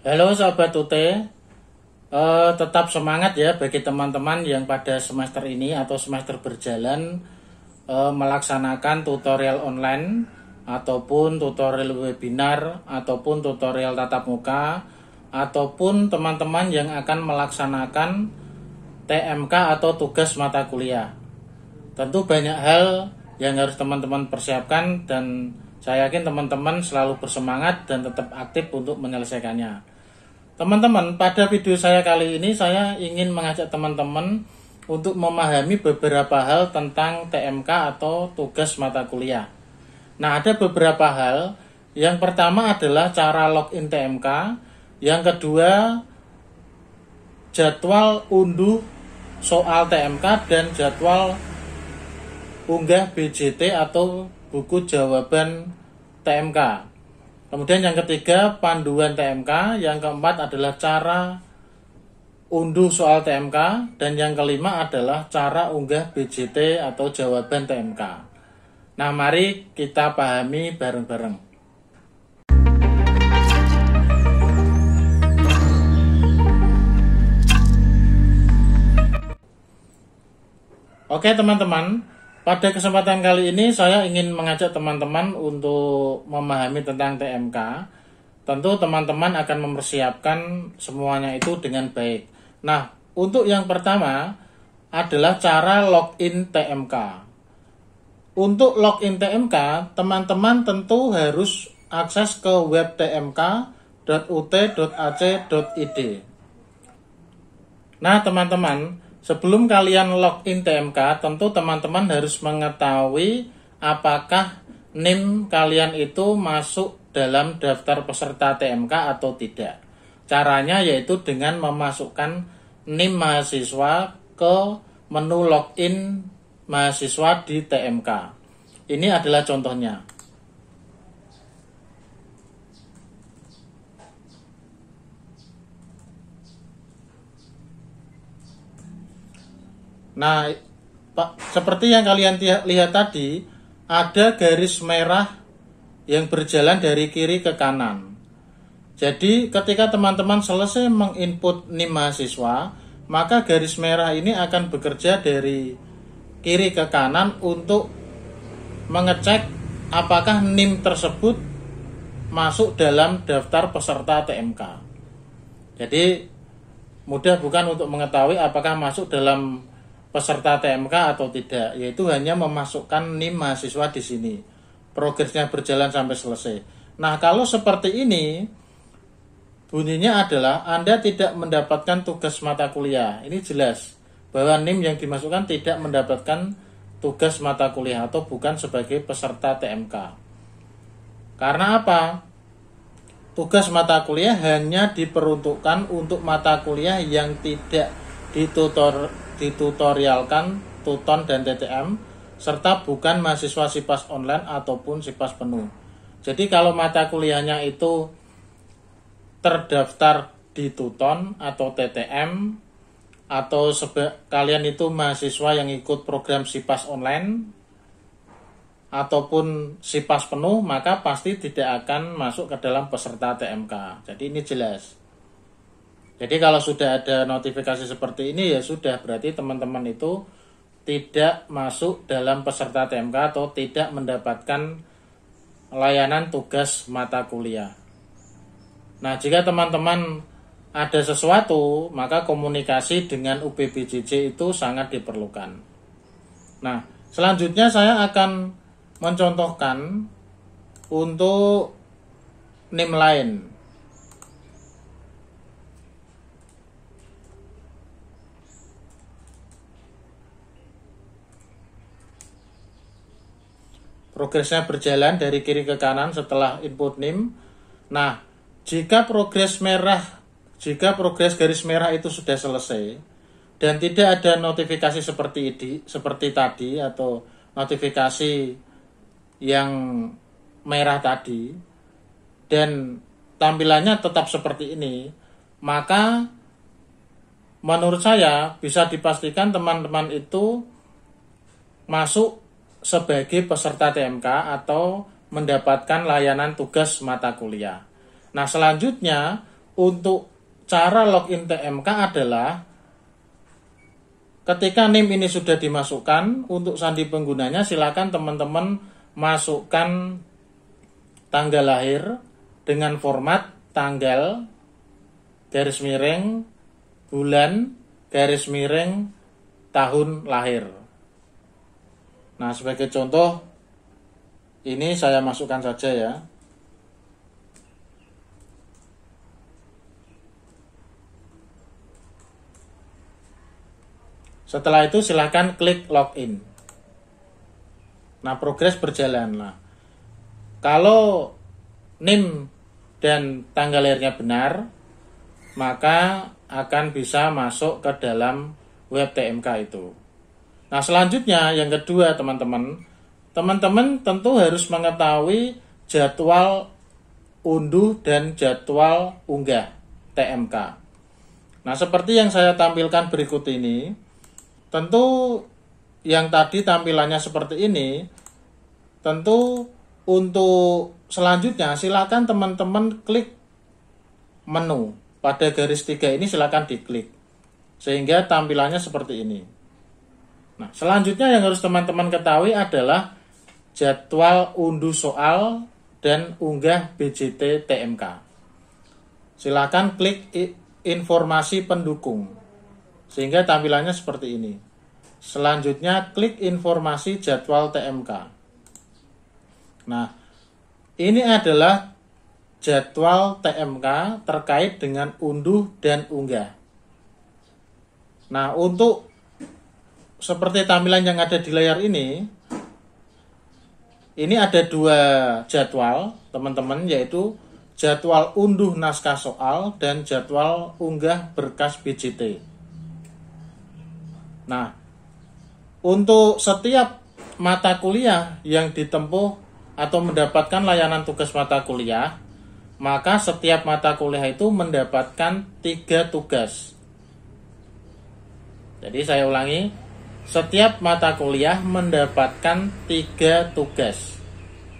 Halo sahabat UT, uh, eh, tetap semangat ya bagi teman-teman yang pada semester ini atau semester berjalan uh, melaksanakan tutorial online ataupun tutorial webinar ataupun tutorial tatap muka ataupun teman-teman yang akan melaksanakan TMK atau tugas mata kuliah. Tentu banyak hal yang harus teman-teman persiapkan dan saya yakin teman-teman selalu bersemangat dan tetap aktif untuk menyelesaikannya. Teman-teman, pada video saya kali ini saya ingin mengajak teman-teman untuk memahami beberapa hal tentang TMK atau tugas mata kuliah. Nah, ada beberapa hal. Yang pertama adalah cara login TMK, yang kedua jadwal unduh soal TMK dan jadwal unggah BJT atau buku jawaban TMK. Kemudian yang ketiga panduan TMK, yang keempat adalah cara unduh soal TMK, dan yang kelima adalah cara unggah BJT atau jawaban TMK. Nah, mari kita pahami bareng-bareng. Oke teman-teman, pada kesempatan kali ini saya ingin mengajak teman-teman untuk memahami tentang TMK. Tentu teman-teman akan mempersiapkan semuanya itu dengan baik. Nah, untuk yang pertama adalah cara login TMK. Untuk login TMK, teman-teman tentu harus akses ke web tmk.ut.ac.id. Nah, teman-teman, Sebelum kalian login TMK, tentu teman-teman harus mengetahui apakah NIM kalian itu masuk dalam daftar peserta TMK atau tidak. Caranya yaitu dengan memasukkan NIM mahasiswa ke menu login mahasiswa di TMK. Ini adalah contohnya. Nah, pak seperti yang kalian lihat tadi, ada garis merah yang berjalan dari kiri ke kanan. Jadi, ketika teman-teman selesai menginput NIM mahasiswa, maka garis merah ini akan bekerja dari kiri ke kanan untuk mengecek apakah NIM tersebut masuk dalam daftar peserta TMK. Jadi, mudah bukan untuk mengetahui apakah masuk dalam peserta TMK atau tidak, yaitu hanya memasukkan NIM mahasiswa di sini. Progresnya berjalan sampai selesai. Nah, kalau seperti ini, bunyinya adalah Anda tidak mendapatkan tugas mata kuliah. Ini jelas bahwa NIM yang dimasukkan tidak mendapatkan tugas mata kuliah atau bukan sebagai peserta TMK. Karena apa? Tugas mata kuliah hanya diperuntukkan untuk mata kuliah yang tidak ditutor ditutorialkan Tuton dan TTM serta bukan mahasiswa SIPAS online ataupun SIPAS penuh. Jadi kalau mata kuliahnya itu terdaftar di Tuton atau TTM atau sebe kalian itu mahasiswa yang ikut program SIPAS online ataupun SIPAS penuh maka pasti tidak akan masuk ke dalam peserta TMK. Jadi ini jelas. Jadi kalau sudah ada notifikasi seperti ini ya sudah berarti teman-teman itu tidak masuk dalam peserta TMK atau tidak mendapatkan layanan tugas mata kuliah. Nah, jika teman-teman ada sesuatu, maka komunikasi dengan UPBJJ itu sangat diperlukan. Nah, selanjutnya saya akan mencontohkan untuk NIM lain. progresnya berjalan dari kiri ke kanan setelah input NIM. Nah, jika progres merah, jika progres garis merah itu sudah selesai dan tidak ada notifikasi seperti ini, seperti tadi atau notifikasi yang merah tadi dan tampilannya tetap seperti ini, maka menurut saya bisa dipastikan teman-teman itu masuk sebagai peserta TMK atau mendapatkan layanan tugas mata kuliah. Nah, selanjutnya untuk cara login TMK adalah ketika NIM ini sudah dimasukkan untuk sandi penggunanya silakan teman-teman masukkan tanggal lahir dengan format tanggal garis miring bulan garis miring tahun lahir. Nah, sebagai contoh ini saya masukkan saja ya. Setelah itu silahkan klik login. Nah, progres berjalan. lah kalau NIM dan tanggal lahirnya benar, maka akan bisa masuk ke dalam web TMK itu. Nah, selanjutnya yang kedua, teman-teman. Teman-teman tentu harus mengetahui jadwal unduh dan jadwal unggah TMK. Nah, seperti yang saya tampilkan berikut ini, tentu yang tadi tampilannya seperti ini, tentu untuk selanjutnya silakan teman-teman klik menu pada garis tiga ini silakan diklik sehingga tampilannya seperti ini. Nah, selanjutnya yang harus teman-teman ketahui adalah jadwal unduh soal dan unggah BJT TMK. Silakan klik informasi pendukung sehingga tampilannya seperti ini. Selanjutnya klik informasi jadwal TMK. Nah, ini adalah jadwal TMK terkait dengan unduh dan unggah. Nah, untuk seperti tampilan yang ada di layar ini, ini ada dua jadwal teman-teman yaitu jadwal unduh naskah soal dan jadwal unggah berkas BJT. Nah, untuk setiap mata kuliah yang ditempuh atau mendapatkan layanan tugas mata kuliah, maka setiap mata kuliah itu mendapatkan tiga tugas. Jadi saya ulangi, setiap mata kuliah mendapatkan tiga tugas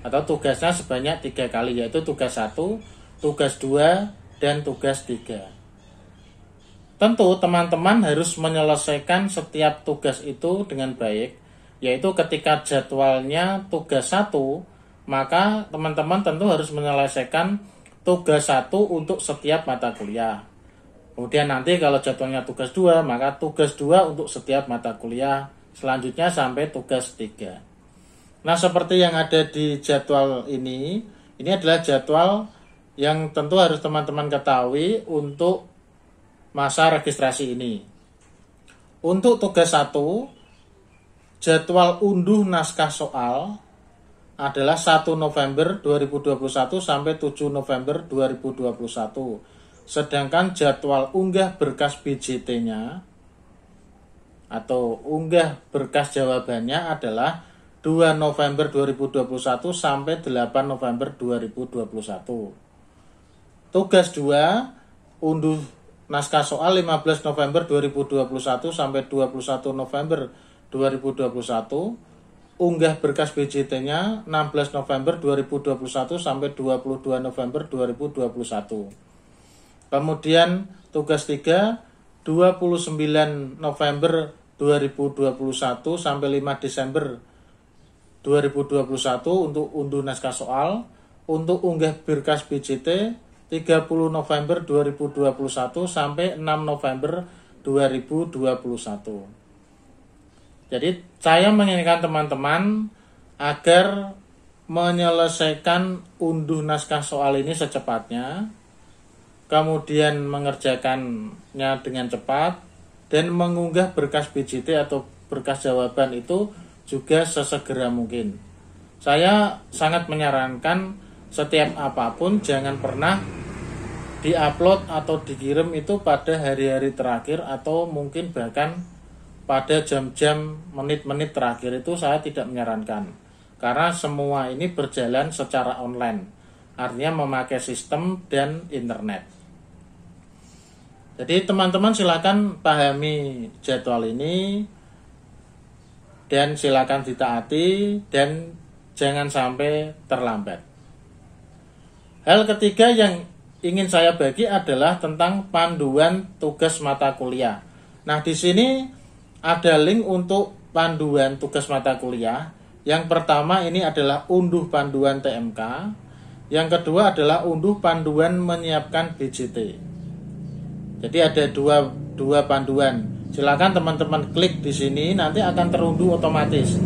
atau tugasnya sebanyak tiga kali yaitu tugas satu, tugas dua, dan tugas tiga. Tentu teman-teman harus menyelesaikan setiap tugas itu dengan baik, yaitu ketika jadwalnya tugas satu, maka teman-teman tentu harus menyelesaikan tugas satu untuk setiap mata kuliah. Kemudian nanti kalau jadwalnya tugas 2, maka tugas 2 untuk setiap mata kuliah selanjutnya sampai tugas 3. Nah, seperti yang ada di jadwal ini, ini adalah jadwal yang tentu harus teman-teman ketahui untuk masa registrasi ini. Untuk tugas 1, jadwal unduh naskah soal adalah 1 November 2021 sampai 7 November 2021 Sedangkan jadwal unggah berkas BJT-nya atau unggah berkas jawabannya adalah 2 November 2021 sampai 8 November 2021. Tugas 2 unduh naskah soal 15 November 2021 sampai 21 November 2021. Unggah berkas BJT-nya 16 November 2021 sampai 22 November 2021. Kemudian tugas 3 29 November 2021 sampai 5 Desember 2021 untuk unduh naskah soal, untuk unggah berkas BJT 30 November 2021 sampai 6 November 2021. Jadi saya menginginkan teman-teman agar menyelesaikan unduh naskah soal ini secepatnya kemudian mengerjakannya dengan cepat, dan mengunggah berkas BJT atau berkas jawaban itu juga sesegera mungkin. Saya sangat menyarankan setiap apapun jangan pernah diupload atau dikirim itu pada hari-hari terakhir atau mungkin bahkan pada jam-jam menit-menit terakhir itu saya tidak menyarankan karena semua ini berjalan secara online artinya memakai sistem dan internet jadi teman-teman silakan pahami jadwal ini dan silakan ditaati dan jangan sampai terlambat. Hal ketiga yang ingin saya bagi adalah tentang panduan tugas mata kuliah. Nah, di sini ada link untuk panduan tugas mata kuliah. Yang pertama ini adalah unduh panduan TMK. Yang kedua adalah unduh panduan menyiapkan BJT. Jadi ada dua dua panduan. Silakan teman-teman klik di sini nanti akan terunduh otomatis.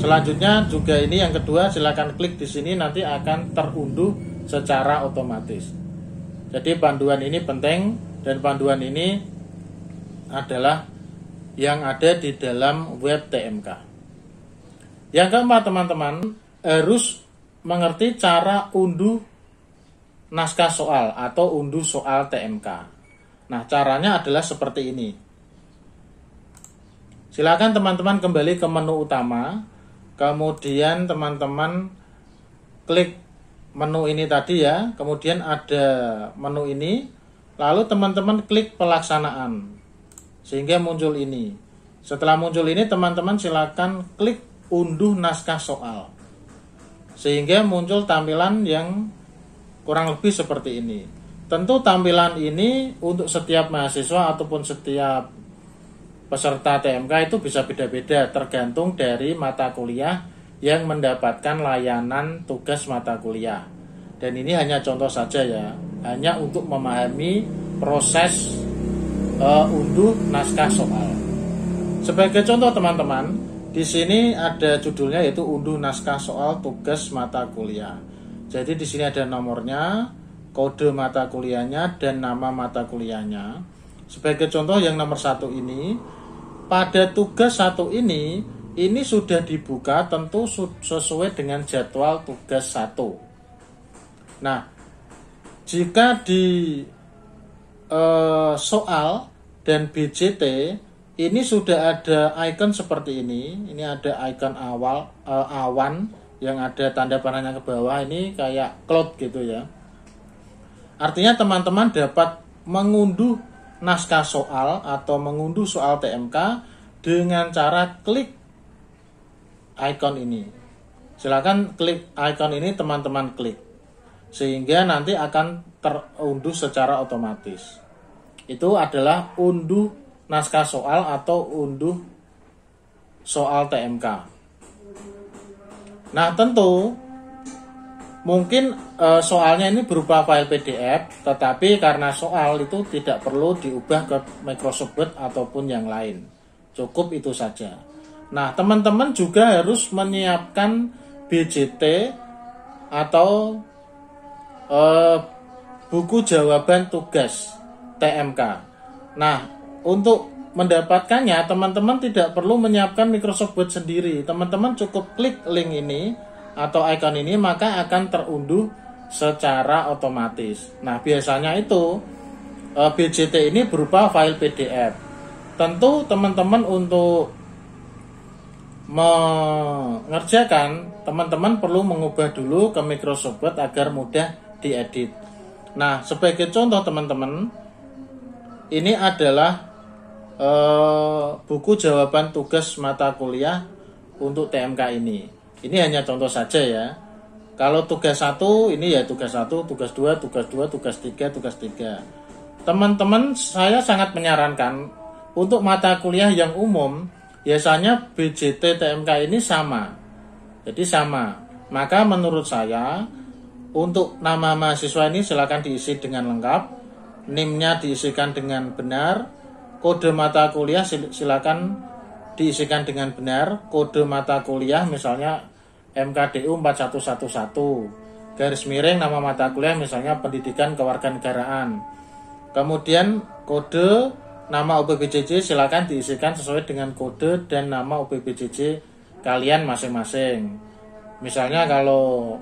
Selanjutnya juga ini yang kedua silakan klik di sini nanti akan terunduh secara otomatis. Jadi panduan ini penting dan panduan ini adalah yang ada di dalam web TMK. Yang keempat teman-teman harus mengerti cara unduh naskah soal atau unduh soal TMK. Nah, caranya adalah seperti ini. Silakan teman-teman kembali ke menu utama. Kemudian teman-teman klik menu ini tadi ya. Kemudian ada menu ini. Lalu teman-teman klik pelaksanaan. Sehingga muncul ini. Setelah muncul ini teman-teman silakan klik unduh naskah soal. Sehingga muncul tampilan yang kurang lebih seperti ini. Tentu tampilan ini untuk setiap mahasiswa ataupun setiap peserta TMK itu bisa beda-beda tergantung dari mata kuliah yang mendapatkan layanan tugas mata kuliah. Dan ini hanya contoh saja ya, hanya untuk memahami proses uh, unduh naskah soal. Sebagai contoh teman-teman, di sini ada judulnya yaitu unduh naskah soal tugas mata kuliah. Jadi di sini ada nomornya, kode mata kuliahnya dan nama mata kuliahnya. Sebagai contoh yang nomor satu ini, pada tugas satu ini, ini sudah dibuka tentu sesuai dengan jadwal tugas satu. Nah, jika di eh, soal dan BJT ini sudah ada icon seperti ini. Ini ada icon awal eh, awan yang ada tanda panahnya ke bawah ini kayak cloud gitu ya. Artinya teman-teman dapat mengunduh naskah soal atau mengunduh soal TMK dengan cara klik icon ini. Silakan klik icon ini teman-teman klik. Sehingga nanti akan terunduh secara otomatis. Itu adalah unduh naskah soal atau unduh soal TMK. Nah, tentu mungkin e, soalnya ini berupa file PDF, tetapi karena soal itu tidak perlu diubah ke Microsoft Word ataupun yang lain. Cukup itu saja. Nah, teman-teman juga harus menyiapkan BJT atau e, buku jawaban tugas TMK. Nah, untuk mendapatkannya, teman-teman tidak perlu menyiapkan Microsoft Word sendiri. Teman-teman cukup klik link ini atau icon ini maka akan terunduh secara otomatis. Nah, biasanya itu eh, BJT ini berupa file PDF. Tentu teman-teman untuk mengerjakan, teman-teman perlu mengubah dulu ke Microsoft Word agar mudah diedit. Nah, sebagai contoh teman-teman, ini adalah eh, buku jawaban tugas mata kuliah untuk TMK ini. Ini hanya contoh saja ya. Kalau tugas satu ini ya tugas satu, tugas dua, tugas dua, tugas tiga, tugas tiga. Teman-teman saya sangat menyarankan untuk mata kuliah yang umum biasanya BJT TMK ini sama. Jadi sama. Maka menurut saya untuk nama mahasiswa ini silakan diisi dengan lengkap, NIM-nya diisikan dengan benar, kode mata kuliah silakan diisikan dengan benar, kode mata kuliah misalnya MKDU 4111 garis miring nama mata kuliah misalnya pendidikan kewarganegaraan kemudian kode nama UPBJJ silakan diisikan sesuai dengan kode dan nama UPBJJ kalian masing-masing misalnya kalau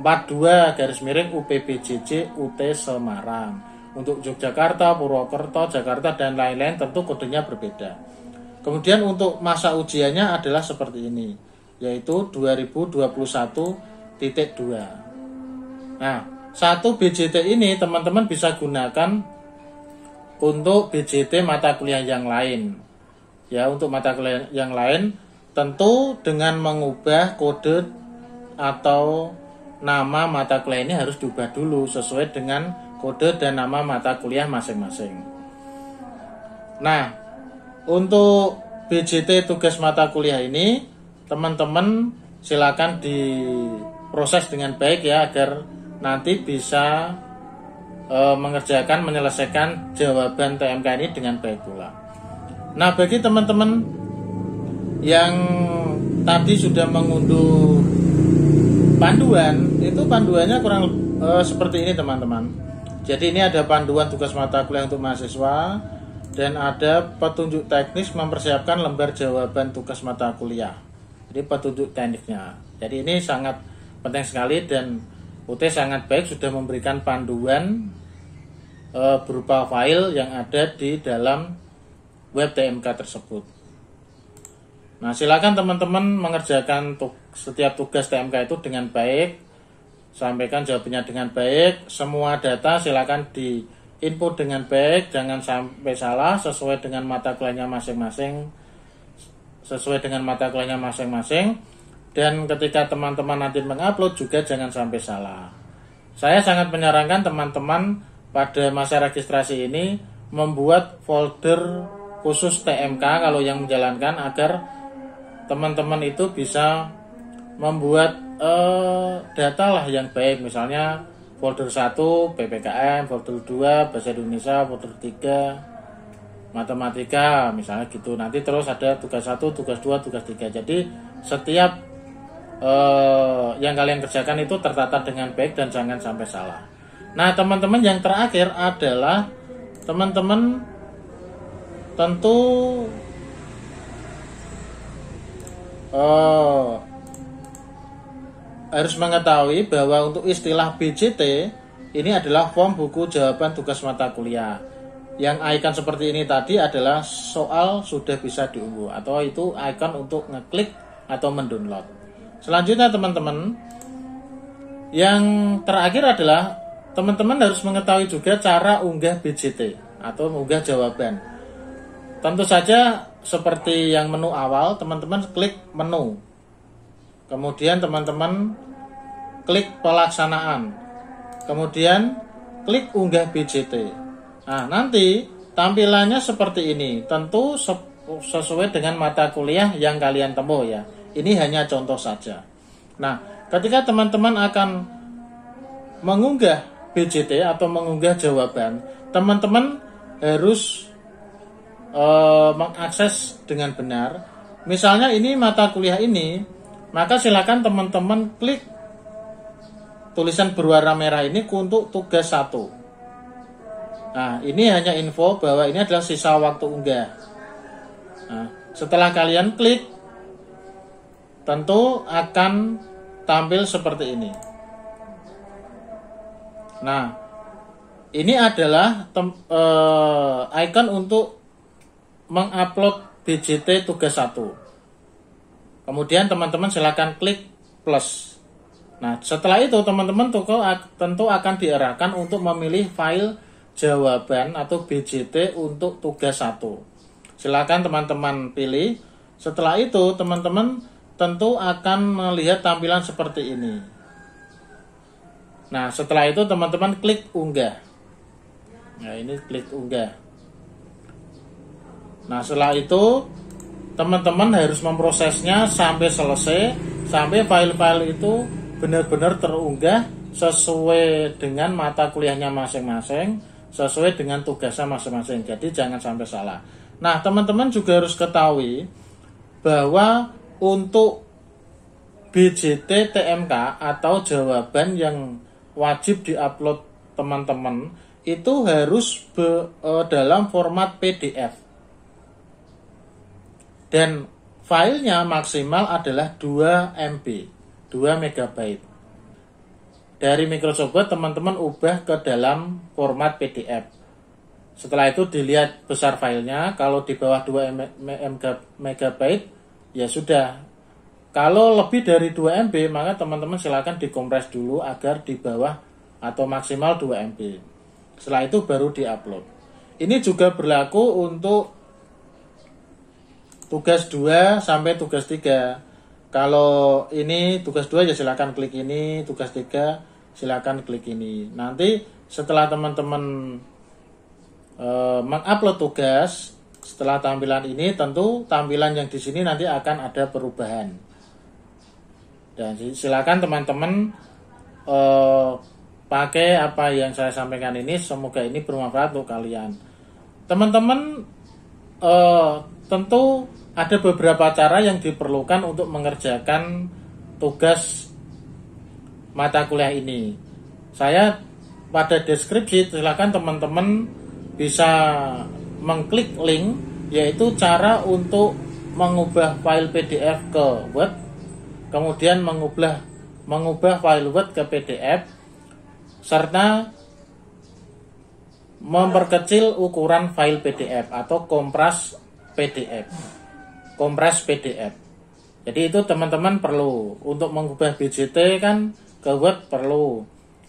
42 garis miring UPBJJ UT Semarang untuk Yogyakarta, Purwokerto, Jakarta dan lain-lain tentu kodenya berbeda kemudian untuk masa ujiannya adalah seperti ini yaitu 2021.2. Nah, satu BJT ini teman-teman bisa gunakan untuk BJT mata kuliah yang lain. Ya, untuk mata kuliah yang lain tentu dengan mengubah kode atau nama mata kuliah ini harus diubah dulu sesuai dengan kode dan nama mata kuliah masing-masing. Nah, untuk BJT tugas mata kuliah ini teman-teman silakan diproses dengan baik ya agar nanti bisa e, mengerjakan menyelesaikan jawaban TMK ini dengan baik pula. Nah, bagi teman-teman yang tadi sudah mengunduh panduan, itu panduannya kurang e, seperti ini teman-teman. Jadi ini ada panduan tugas mata kuliah untuk mahasiswa dan ada petunjuk teknis mempersiapkan lembar jawaban tugas mata kuliah. Jadi petunjuk tekniknya. Jadi ini sangat penting sekali dan UT sangat baik sudah memberikan panduan e, berupa file yang ada di dalam web TMK tersebut. Nah, silakan teman-teman mengerjakan tuk, setiap tugas TMK itu dengan baik. Sampaikan jawabannya dengan baik. Semua data silakan di input dengan baik, jangan sampai salah sesuai dengan mata kuliahnya masing-masing sesuai dengan mata kuliahnya masing-masing dan ketika teman-teman nanti mengupload juga jangan sampai salah. Saya sangat menyarankan teman-teman pada masa registrasi ini membuat folder khusus TMK kalau yang menjalankan agar teman-teman itu bisa membuat eh, data lah yang baik misalnya folder 1 PPKM, folder 2 bahasa Indonesia, folder 3 matematika misalnya gitu nanti terus ada tugas satu tugas dua tugas tiga jadi setiap eh, yang kalian kerjakan itu tertata dengan baik dan jangan sampai salah nah teman-teman yang terakhir adalah teman-teman tentu eh, harus mengetahui bahwa untuk istilah BJT ini adalah form buku jawaban tugas mata kuliah yang icon seperti ini tadi adalah soal sudah bisa diunggah atau itu icon untuk ngeklik atau mendownload. Selanjutnya teman-teman, yang terakhir adalah teman-teman harus mengetahui juga cara unggah BJT atau unggah jawaban. Tentu saja seperti yang menu awal, teman-teman klik menu. Kemudian teman-teman klik pelaksanaan. Kemudian klik unggah BJT. Nah, nanti tampilannya seperti ini. Tentu sesuai dengan mata kuliah yang kalian tempuh ya. Ini hanya contoh saja. Nah, ketika teman-teman akan mengunggah BJT atau mengunggah jawaban, teman-teman harus e, mengakses dengan benar. Misalnya ini mata kuliah ini, maka silakan teman-teman klik tulisan berwarna merah ini untuk tugas 1. Nah, ini hanya info bahwa ini adalah sisa waktu unggah. Nah, setelah kalian klik, tentu akan tampil seperti ini. Nah, ini adalah tem, eh, icon untuk mengupload BJT tugas 1. Kemudian teman-teman silakan klik plus. Nah, setelah itu teman-teman tentu akan diarahkan untuk memilih file jawaban atau BJT untuk tugas 1. Silakan teman-teman pilih. Setelah itu teman-teman tentu akan melihat tampilan seperti ini. Nah, setelah itu teman-teman klik unggah. Nah, ini klik unggah. Nah, setelah itu teman-teman harus memprosesnya sampai selesai, sampai file-file itu benar-benar terunggah sesuai dengan mata kuliahnya masing-masing sesuai dengan tugasnya masing-masing. Jadi jangan sampai salah. Nah, teman-teman juga harus ketahui bahwa untuk BJT TMK atau jawaban yang wajib diupload teman-teman itu harus be, e, dalam format PDF. Dan filenya maksimal adalah 2 MB, 2 MB dari Microsoft Word teman-teman ubah ke dalam format PDF. Setelah itu dilihat besar filenya, kalau di bawah 2 MB ya sudah. Kalau lebih dari 2 MB maka teman-teman silakan dikompres dulu agar di bawah atau maksimal 2 MB. Setelah itu baru diupload. Ini juga berlaku untuk tugas 2 sampai tugas 3. Kalau ini tugas dua, ya silakan klik ini, tugas tiga, silakan klik ini. Nanti setelah teman-teman e, mengupload tugas, setelah tampilan ini tentu tampilan yang di sini nanti akan ada perubahan. Dan silakan teman-teman e, pakai apa yang saya sampaikan ini, semoga ini bermanfaat untuk kalian. Teman-teman e, tentu ada beberapa cara yang diperlukan untuk mengerjakan tugas mata kuliah ini. Saya pada deskripsi silahkan teman-teman bisa mengklik link yaitu cara untuk mengubah file PDF ke Word, kemudian mengubah mengubah file Word ke PDF serta memperkecil ukuran file PDF atau kompres PDF kompres PDF. Jadi itu teman-teman perlu untuk mengubah BJT kan ke Word perlu,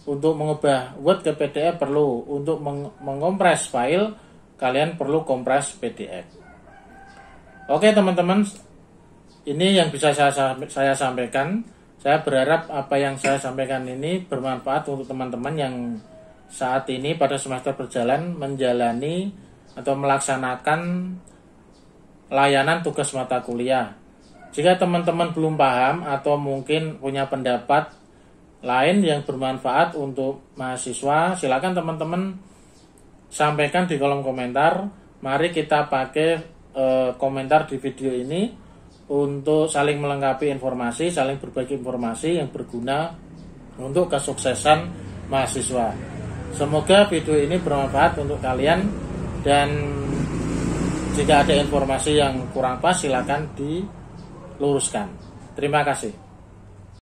untuk mengubah Word ke PDF perlu, untuk meng mengompres file kalian perlu kompres PDF. Oke teman-teman, ini yang bisa saya saya sampaikan. Saya berharap apa yang saya sampaikan ini bermanfaat untuk teman-teman yang saat ini pada semester berjalan menjalani atau melaksanakan layanan tugas mata kuliah. Jika teman-teman belum paham atau mungkin punya pendapat lain yang bermanfaat untuk mahasiswa, silakan teman-teman sampaikan di kolom komentar. Mari kita pakai e, komentar di video ini untuk saling melengkapi informasi, saling berbagi informasi yang berguna untuk kesuksesan mahasiswa. Semoga video ini bermanfaat untuk kalian dan jika ada informasi yang kurang pas silakan diluruskan. Terima kasih.